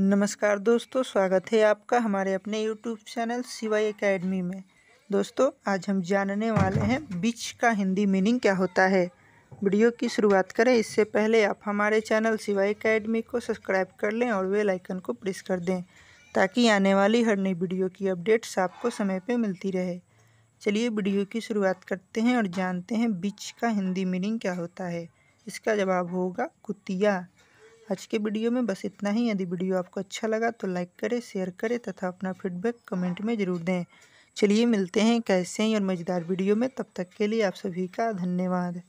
नमस्कार दोस्तों स्वागत है आपका हमारे अपने यूट्यूब चैनल सिवाई एकेडमी में दोस्तों आज हम जानने वाले हैं बिच का हिंदी मीनिंग क्या होता है वीडियो की शुरुआत करें इससे पहले आप हमारे चैनल सिवाई एकेडमी को सब्सक्राइब कर लें और वे लाइकन को प्रेस कर दें ताकि आने वाली हर नई वीडियो की अपडेट्स आपको समय पर मिलती रहे चलिए वीडियो की शुरुआत करते हैं और जानते हैं बिच का हिंदी मीनिंग क्या होता है इसका जवाब होगा कुतिया आज के वीडियो में बस इतना ही यदि वीडियो आपको अच्छा लगा तो लाइक करें शेयर करें तथा अपना फीडबैक कमेंट में ज़रूर दें चलिए मिलते हैं कैसे ही और मज़ेदार वीडियो में तब तक के लिए आप सभी का धन्यवाद